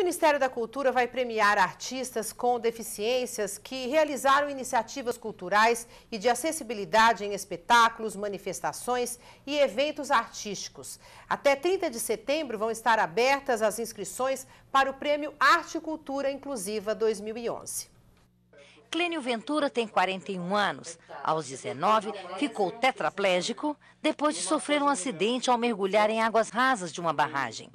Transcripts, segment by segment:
Ministério da Cultura vai premiar artistas com deficiências que realizaram iniciativas culturais e de acessibilidade em espetáculos, manifestações e eventos artísticos. Até 30 de setembro vão estar abertas as inscrições para o Prêmio Arte e Cultura Inclusiva 2011. Clênio Ventura tem 41 anos. Aos 19, ficou tetraplégico depois de sofrer um acidente ao mergulhar em águas rasas de uma barragem.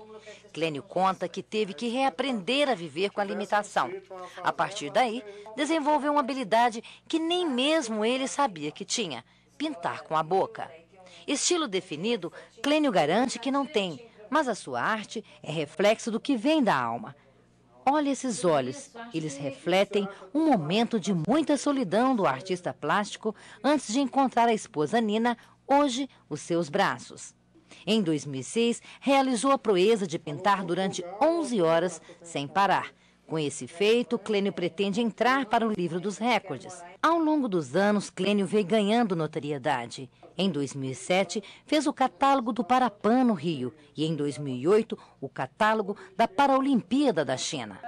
Clênio conta que teve que reaprender a viver com a limitação. A partir daí, desenvolveu uma habilidade que nem mesmo ele sabia que tinha: pintar com a boca. Estilo definido, Clênio garante que não tem, mas a sua arte é reflexo do que vem da alma. Olhe esses olhos, eles refletem um momento de muita solidão do artista plástico antes de encontrar a esposa Nina, hoje os seus braços. Em 2006, realizou a proeza de pintar durante 11 horas sem parar. Com esse feito, Clênio pretende entrar para o livro dos recordes. Ao longo dos anos, Clênio veio ganhando notoriedade. Em 2007, fez o catálogo do Parapan no Rio e em 2008, o catálogo da Paralimpíada da China.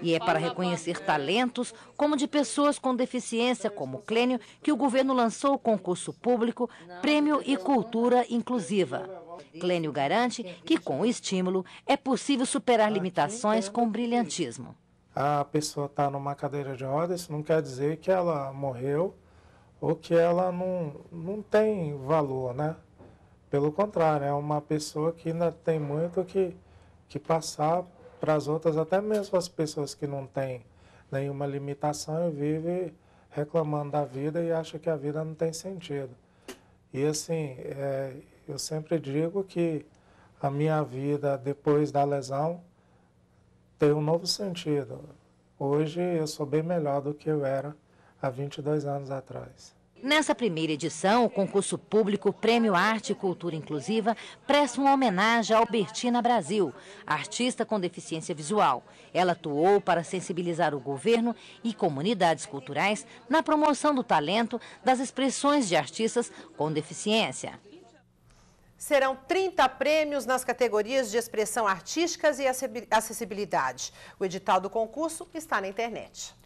E é para reconhecer talentos, como de pessoas com deficiência, como Clênio, que o governo lançou o concurso público Prêmio e Cultura Inclusiva. Clênio garante que, com o estímulo, é possível superar limitações com brilhantismo a pessoa está numa cadeira de rodas, isso não quer dizer que ela morreu ou que ela não, não tem valor, né? Pelo contrário, é uma pessoa que ainda tem muito que, que passar para as outras, até mesmo as pessoas que não têm nenhuma limitação e vive reclamando da vida e acha que a vida não tem sentido. E assim, é, eu sempre digo que a minha vida depois da lesão tem um novo sentido. Hoje eu sou bem melhor do que eu era há 22 anos atrás. Nessa primeira edição, o concurso público Prêmio Arte e Cultura Inclusiva presta uma homenagem a Albertina Brasil, artista com deficiência visual. Ela atuou para sensibilizar o governo e comunidades culturais na promoção do talento das expressões de artistas com deficiência. Serão 30 prêmios nas categorias de expressão artísticas e acessibilidade. O edital do concurso está na internet.